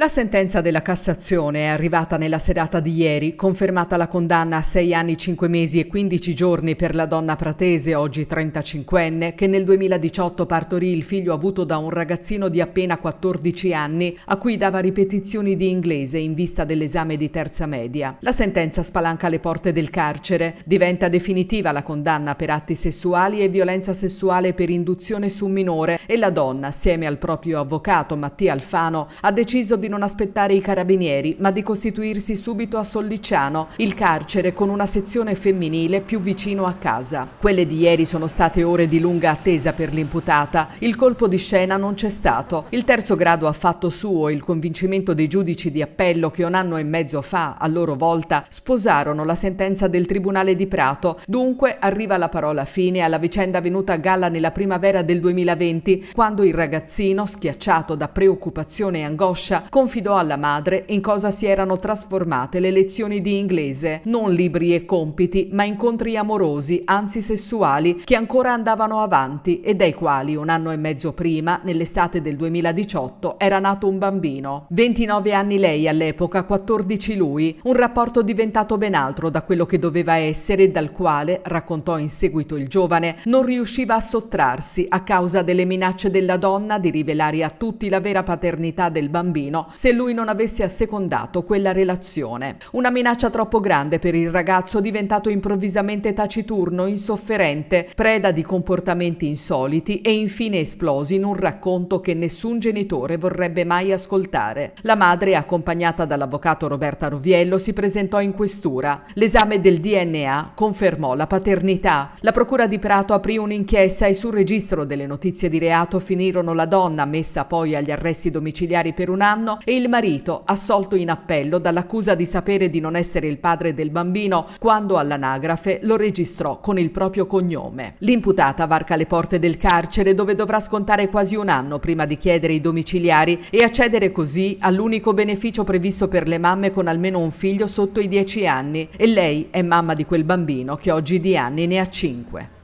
La sentenza della Cassazione è arrivata nella serata di ieri, confermata la condanna a 6 anni 5 mesi e 15 giorni per la donna pratese, oggi 35enne, che nel 2018 partorì il figlio avuto da un ragazzino di appena 14 anni, a cui dava ripetizioni di inglese in vista dell'esame di terza media. La sentenza spalanca le porte del carcere, diventa definitiva la condanna per atti sessuali e violenza sessuale per induzione su un minore e la donna, assieme al proprio avvocato Mattia Alfano, ha deciso di di non aspettare i carabinieri, ma di costituirsi subito a Sollicciano, il carcere con una sezione femminile più vicino a casa. Quelle di ieri sono state ore di lunga attesa per l'imputata. Il colpo di scena non c'è stato. Il terzo grado ha fatto suo il convincimento dei giudici di appello che un anno e mezzo fa, a loro volta, sposarono la sentenza del Tribunale di Prato. Dunque arriva la parola fine alla vicenda venuta a galla nella primavera del 2020, quando il ragazzino, schiacciato da preoccupazione e angoscia, confidò alla madre in cosa si erano trasformate le lezioni di inglese, non libri e compiti, ma incontri amorosi, anzi sessuali, che ancora andavano avanti e dai quali un anno e mezzo prima, nell'estate del 2018, era nato un bambino. 29 anni lei all'epoca, 14 lui, un rapporto diventato ben altro da quello che doveva essere e dal quale, raccontò in seguito il giovane, non riusciva a sottrarsi a causa delle minacce della donna di rivelare a tutti la vera paternità del bambino Torino se lui non avesse assecondato quella relazione. Una minaccia troppo grande per il ragazzo diventato improvvisamente taciturno, insofferente, preda di comportamenti insoliti e infine esplosi in un racconto che nessun genitore vorrebbe mai ascoltare. La madre, accompagnata dall'avvocato Roberta Roviello, si presentò in questura. L'esame del DNA confermò la paternità. La procura di Prato aprì un'inchiesta e sul registro delle notizie di reato finirono la donna, messa poi agli arresti domiciliari per un anno, anno e il marito, assolto in appello dall'accusa di sapere di non essere il padre del bambino quando all'anagrafe lo registrò con il proprio cognome. L'imputata varca le porte del carcere dove dovrà scontare quasi un anno prima di chiedere i domiciliari e accedere così all'unico beneficio previsto per le mamme con almeno un figlio sotto i 10 anni e lei è mamma di quel bambino che oggi di anni ne ha 5.